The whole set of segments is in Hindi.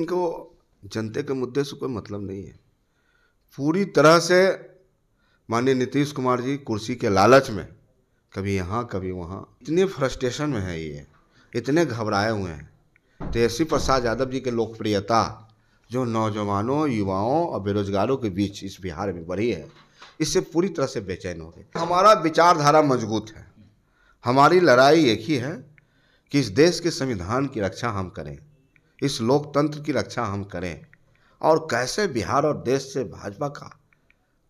इनको जनता के मुद्दे से कोई मतलब नहीं है पूरी तरह से माननीय नीतीश कुमार जी कुर्सी के लालच में कभी यहाँ कभी वहाँ इतने फ्रस्ट्रेशन में है ये इतने घबराए हुए हैं तेजस्वी तो प्रसाद यादव जी के लोकप्रियता जो नौजवानों युवाओं और बेरोजगारों के बीच इस बिहार में बढ़ी है इससे पूरी तरह से बेचैन हो गए हमारा विचारधारा मजबूत है हमारी लड़ाई एक ही है कि इस देश के संविधान की रक्षा हम करें इस लोकतंत्र की रक्षा हम करें और कैसे बिहार और देश से भाजपा का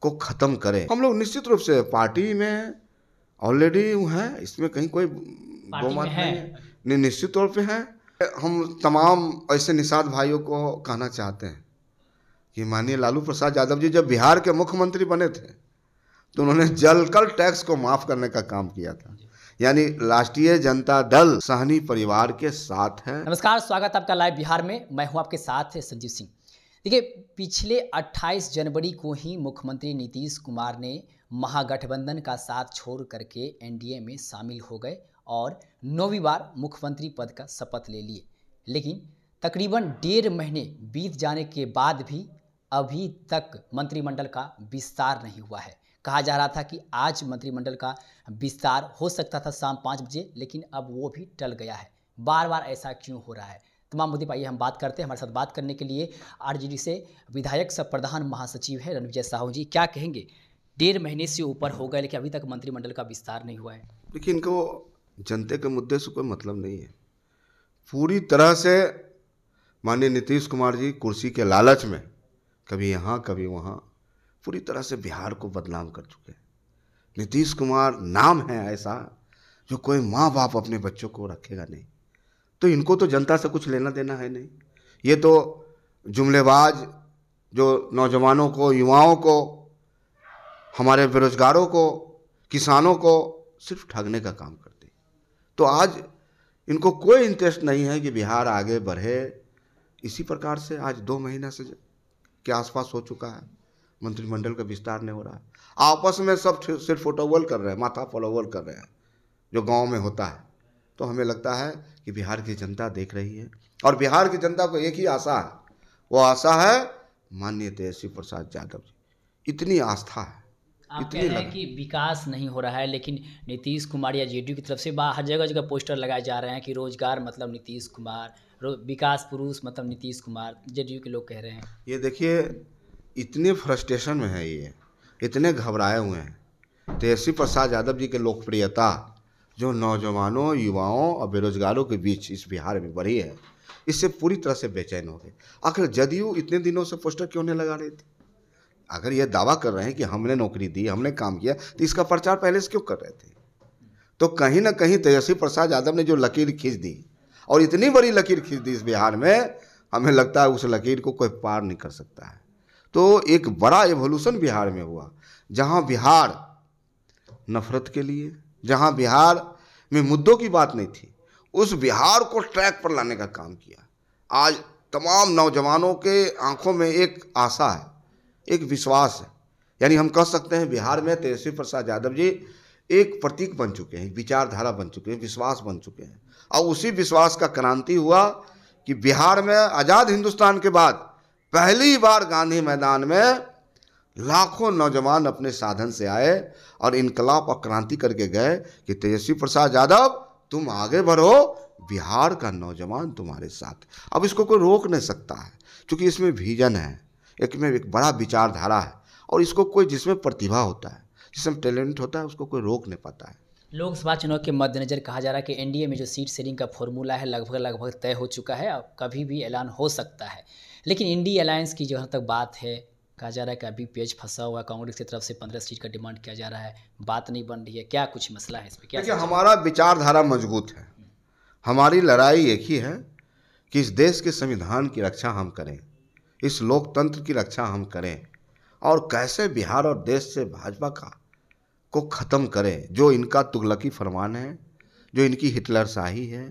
को ख़त्म करें हम लोग निश्चित रूप से पार्टी में ऑलरेडी हैं इसमें कहीं कोई बहुमत नहीं निश्चित तौर पे हैं हम तमाम ऐसे निषाद भाइयों को कहना चाहते हैं कि माननीय लालू प्रसाद यादव जी जब बिहार के मुख्यमंत्री बने थे तो उन्होंने जलकल टैक्स को माफ़ करने का काम किया था यानी राष्ट्रीय जनता दल सहनी परिवार के साथ है नमस्कार स्वागत आपका लाइव बिहार में मैं हूँ आपके साथ संजीव सिंह देखिए पिछले 28 जनवरी को ही मुख्यमंत्री नीतीश कुमार ने महागठबंधन का साथ छोड़ करके एनडीए में शामिल हो गए और नौवीं बार मुख्यमंत्री पद का शपथ ले लिए लेकिन तकरीबन डेढ़ महीने बीत जाने के बाद भी अभी तक मंत्रिमंडल का विस्तार नहीं हुआ है कहा जा रहा था कि आज मंत्रिमंडल का विस्तार हो सकता था शाम पाँच बजे लेकिन अब वो भी टल गया है बार बार ऐसा क्यों हो रहा है तमाम मुद्दे पर आइए हम बात करते हैं हमारे साथ बात करने के लिए आरजेडी से विधायक सब प्रधान महासचिव है रणविजय साहू जी क्या कहेंगे डेढ़ महीने से ऊपर हो गए लेकिन अभी तक मंत्रिमंडल का विस्तार नहीं हुआ है देखिए इनको जनता के मुद्दे से कोई मतलब नहीं है पूरी तरह से माननीय नीतीश कुमार जी कुर्सी के लालच में कभी यहाँ कभी वहाँ पूरी तरह से बिहार को बदनाम कर चुके हैं नीतीश कुमार नाम है ऐसा जो कोई माँ बाप अपने बच्चों को रखेगा नहीं तो इनको तो जनता से कुछ लेना देना है नहीं ये तो जुमलेबाज जो नौजवानों को युवाओं को हमारे बेरोजगारों को किसानों को सिर्फ ठगने का काम करते तो आज इनको कोई इंटरेस्ट नहीं है कि बिहार आगे बढ़े इसी प्रकार से आज दो महीना से के आसपास हो चुका है मंत्रिमंडल का विस्तार नहीं हो रहा है आपस में सब सिर्फ फोटोवल कर रहे हैं माथा फॉलोवल कर रहे हैं जो गांव में होता है तो हमें लगता है कि बिहार की जनता देख रही है और बिहार की जनता को एक ही आशा है वो आशा है माननीय तेजस्वी प्रसाद यादव जी इतनी आस्था है आप कह रहे हैं कि विकास नहीं हो रहा है लेकिन नीतीश कुमार या जेडीयू की तरफ से बाहर जगह जगह पोस्टर लगाए जा रहे हैं कि रोजगार मतलब नीतीश कुमार विकास पुरुष मतलब नीतीश कुमार जेडीयू के लोग कह रहे हैं ये देखिए इतने फ्रस्ट्रेशन में है ये इतने घबराए हुए हैं तेजस्वी प्रसाद यादव जी की लोकप्रियता जो नौजवानों युवाओं और बेरोजगारों के बीच इस बिहार में बढ़ी है इससे पूरी तरह से बेचैन हो गए आखिर जदयू इतने दिनों से पोस्टर क्यों नहीं लगा रही थी अगर यह दावा कर रहे हैं कि हमने नौकरी दी हमने काम किया तो इसका प्रचार पहले से क्यों कर रहे थे तो कहीं ना कहीं तेजस्वी प्रसाद यादव ने जो लकीर खींच दी और इतनी बड़ी लकीर खींच दी इस बिहार में हमें लगता है उस लकीर को कोई पार नहीं कर सकता है तो एक बड़ा एवोल्यूशन बिहार में हुआ जहाँ बिहार नफरत के लिए जहाँ बिहार में मुद्दों की बात नहीं थी उस बिहार को ट्रैक पर लाने का काम किया आज तमाम नौजवानों के आंखों में एक आशा है एक विश्वास है यानी हम कह सकते हैं बिहार में तेजस्वी प्रसाद यादव जी एक प्रतीक बन चुके हैं विचारधारा बन चुके हैं विश्वास बन चुके हैं और उसी विश्वास का क्रांति हुआ कि बिहार में आज़ाद हिंदुस्तान के बाद पहली बार गांधी मैदान में लाखों नौजवान अपने साधन से आए और इनकलाब और क्रांति करके गए कि तेजस्वी प्रसाद यादव तुम आगे बढ़ो बिहार का नौजवान तुम्हारे साथ अब इसको कोई रोक नहीं सकता है क्योंकि इसमें विजन है एक में एक बड़ा विचारधारा है और इसको कोई जिसमें प्रतिभा होता है जिसमें टैलेंट होता है उसको कोई रोक नहीं पाता है लोकसभा चुनाव के मद्देनजर कहा जा रहा है कि एनडीए में जो सीट सेलिंग का फॉर्मूला है लगभग लगभग तय हो चुका है और कभी भी ऐलान हो सकता है लेकिन इंडी अलायंस की जहाँ तक बात है कहा जा रहा है कि अभी पेज फंसा हुआ है कांग्रेस की तरफ से पंद्रह सीट का डिमांड किया जा रहा है बात नहीं बन रही है क्या कुछ मसला है इसमें क्या देखिए हमारा विचारधारा मजबूत है हमारी लड़ाई एक ही है कि इस देश के संविधान की रक्षा हम करें इस लोकतंत्र की रक्षा हम करें और कैसे बिहार और देश से भाजपा का को ख़त्म करें जो इनका तुगलकी फरमान है जो इनकी हिटलर शाही है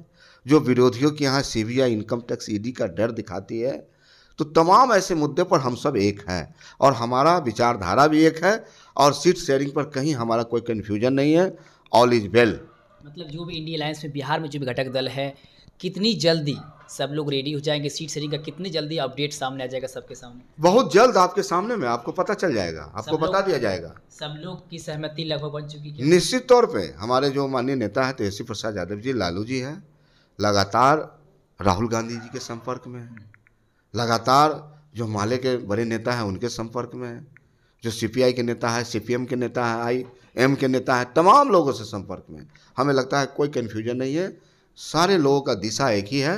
जो विरोधियों के यहाँ सीबीआई इनकम टैक्स ईडी का डर दिखाती है तो तमाम ऐसे मुद्दे पर हम सब एक हैं और हमारा विचारधारा भी एक है और सीट शेयरिंग पर कहीं हमारा कोई कन्फ्यूजन नहीं है ऑल इज वेल मतलब जो भी इंडिया अलायंस में बिहार में जो भी घटक दल है कितनी जल्दी सब लोग रेडी हो जाएंगे सीट शेयरिंग का कितनी जल्दी अपडेट सामने आ जाएगा सबके सामने बहुत जल्द आपके सामने में आपको पता चल जाएगा आपको बता दिया जाएगा सब लोग की सहमति लगभग बन चुकी है निश्चित तौर पे हमारे जो माननीय नेता है तेजस्वी प्रसाद यादव जी लालू जी हैं लगातार राहुल गांधी जी के संपर्क में है लगातार जो माले के बड़े नेता हैं उनके संपर्क में है जो सीपीआई के नेता है सीपीएम के नेता है आई एम के नेता है तमाम लोगों से संपर्क में हमें लगता है कोई कन्फ्यूजन नहीं है सारे लोगों का दिशा एक ही है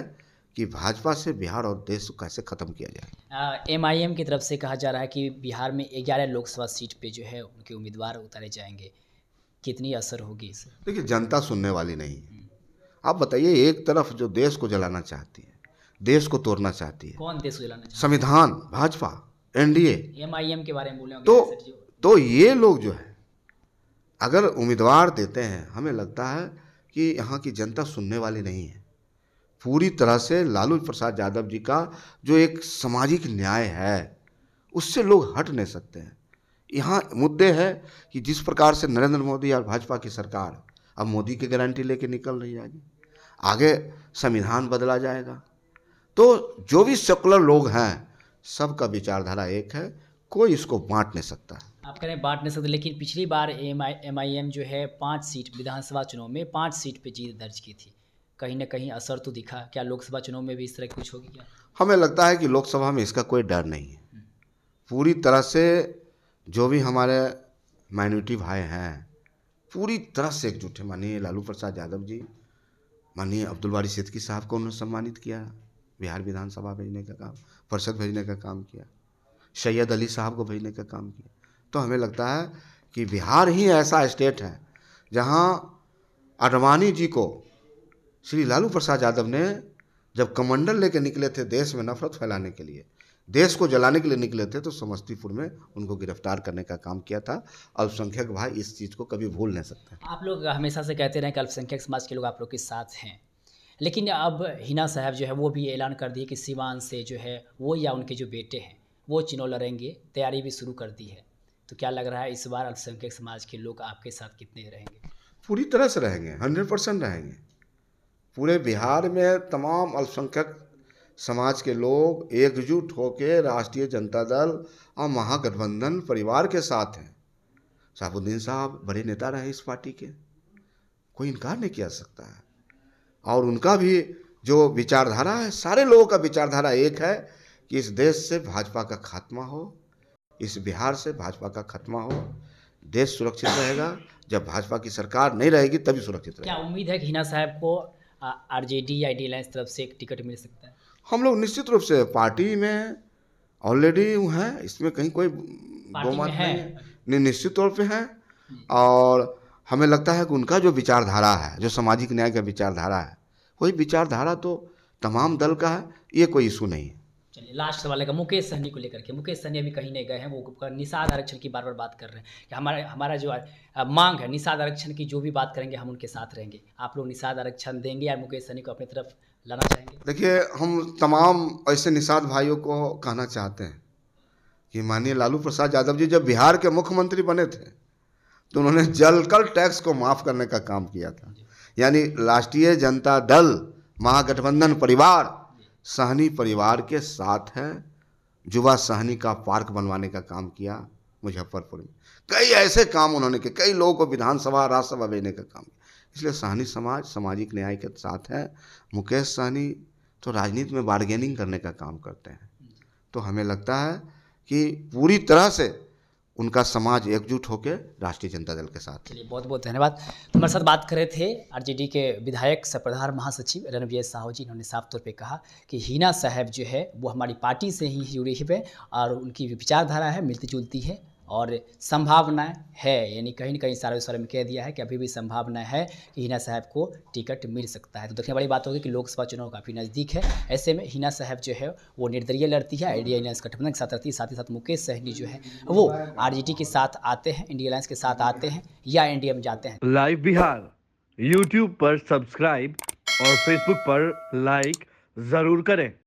कि भाजपा से बिहार और देश को कैसे ख़त्म किया जाए एम आई एम की तरफ से कहा जा रहा है कि बिहार में ग्यारह लोकसभा सीट पे जो है उनके उम्मीदवार उतारे जाएंगे कितनी असर होगी इससे देखिए जनता सुनने वाली नहीं है आप बताइए एक तरफ जो देश को जलाना चाहती है देश को तोड़ना चाहती है कौन देश को संविधान भाजपा एनडीए एमआईएम के बारे में बोले तो तो ये लोग जो है अगर उम्मीदवार देते हैं हमें लगता है कि यहाँ की जनता सुनने वाली नहीं है पूरी तरह से लालू प्रसाद यादव जी का जो एक सामाजिक न्याय है उससे लोग हट नहीं सकते हैं यहाँ मुद्दे है कि जिस प्रकार से नरेंद्र मोदी और भाजपा की सरकार अब मोदी की गारंटी लेके निकल रही है आगे आगे संविधान बदला जाएगा तो जो भी सेकुलर लोग हैं सबका विचारधारा एक है कोई इसको बांट नहीं सकता आप कह रहे हैं बांट नहीं सकते लेकिन पिछली बार M I M I M जो है पाँच सीट विधानसभा चुनाव में पाँच सीट पे जीत दर्ज की थी कहीं ना कहीं असर तो दिखा क्या लोकसभा चुनाव में भी इस तरह कुछ होगी क्या हमें लगता है कि लोकसभा में इसका कोई डर नहीं है हम्म। पूरी तरह से जो भी हमारे माइनॉरिटी भाई हैं पूरी तरह से एकजुट है माननीय लालू प्रसाद यादव जी माननीय अब्दुल बारी सिद्दकी साहब को उन्होंने सम्मानित किया बिहार विधानसभा भेजने का काम परिषद भेजने का काम किया सैयद अली साहब को भेजने का काम किया तो हमें लगता है कि बिहार ही ऐसा स्टेट है जहाँ अडवाणी जी को श्री लालू प्रसाद यादव ने जब कमंडल लेके निकले थे देश में नफरत फैलाने के लिए देश को जलाने के लिए निकले थे तो समस्तीपुर में उनको गिरफ्तार करने का काम किया था अल्पसंख्यक भाई इस चीज़ को कभी भूल नहीं सकते आप लोग हमेशा से कहते रहे कि अल्पसंख्यक समाज के लोग आप लोग के साथ हैं लेकिन अब हिना साहब जो है वो भी ऐलान कर दिए कि सिवान से जो है वो या उनके जो बेटे हैं वो चुनाव लड़ेंगे तैयारी भी शुरू कर दी है तो क्या लग रहा है इस बार अल्पसंख्यक समाज के लोग आपके साथ कितने रहेंगे पूरी तरह से रहेंगे हंड्रेड परसेंट रहेंगे पूरे बिहार में तमाम अल्पसंख्यक समाज के लोग एकजुट होकर राष्ट्रीय जनता दल और महागठबंधन परिवार के साथ हैं साहबुद्दीन साहब बड़े नेता रहे इस पार्टी के कोई इनकार नहीं किया सकता है और उनका भी जो विचारधारा है सारे लोगों का विचारधारा एक है कि इस देश से भाजपा का खात्मा हो इस बिहार से भाजपा का खात्मा हो देश सुरक्षित रहेगा जब भाजपा की सरकार नहीं रहेगी तभी सुरक्षित रहेगा क्या उम्मीद है कि हिना साहब को R J D I D alliance तरफ से एक टिकट मिल सकता है हम लोग निश्चित रूप से पार्टी में ऑलरेडी हैं इसमें कहीं कोई बहुमत है नहीं निश्चित तौर पे हैं हम्म। और हमें लगता है कि उनका जो विचारधारा है जो सामाजिक न्याय का विचारधारा है वही विचारधारा तो तमाम दल का है ये कोई इशू नहीं है चलिए लास्ट सवाल है मुकेश सहनी को लेकर के मुकेश सहनी अभी कहीं नहीं गए हैं वो निषाद आरक्षण की बार बार बात कर रहे हैं कि हमारा हमारा जो मांग है निषाद आरक्षण की जो भी बात करेंगे हम उनके साथ रहेंगे आप लोग निषाद आरक्षण देंगे या मुकेश सहनी को अपनी तरफ लाना चाहेंगे देखिए हम तमाम ऐसे निषाद भाइयों को कहना चाहते हैं कि माननीय लालू प्रसाद यादव जी जब बिहार के मुख्यमंत्री बने थे तो उन्होंने जलकल टैक्स को माफ़ करने का काम किया था यानी राष्ट्रीय जनता दल महागठबंधन परिवार सहनी परिवार के साथ है युवा सहनी का पार्क बनवाने का काम किया मुजफ्फरपुर में कई ऐसे काम उन्होंने किए कई लोगों को विधानसभा राज्यसभा भेजने का काम इसलिए सहनी समाज सामाजिक न्याय के साथ है मुकेश सहनी तो राजनीति में बार्गेनिंग करने का काम करते हैं तो हमें लगता है कि पूरी तरह से उनका समाज एकजुट होकर राष्ट्रीय जनता दल के साथ चलिए बहुत बहुत धन्यवाद हमारे साथ बात कर रहे थे आरजेडी के विधायक सह प्रधान महासचिव रणवीर साहू जी इन्होंने साफ तौर पे कहा कि हीना साहब जो है वो हमारी पार्टी से ही जुड़े हुए और उनकी विचारधारा है मिलती जुलती है और संभावना है यानी कहीं ना कहीं सारा उशारे में कह दिया है कि अभी भी संभावना है कि हिना साहब को टिकट मिल सकता है तो देखने वाली बात होगी कि लोकसभा चुनाव काफ़ी नज़दीक है ऐसे में हिना साहब जो है वो निर्दलीय लड़ती है इंडिया अलायंस गठबंधन के साथ लड़ती है साथ ही साथ मुकेश सहनी जो है वो आर के साथ आते हैं इंडिया अलायंस के साथ आते हैं या एनडीए में जाते हैं लाइव बिहार यूट्यूब पर सब्सक्राइब और फेसबुक पर लाइक ज़रूर करें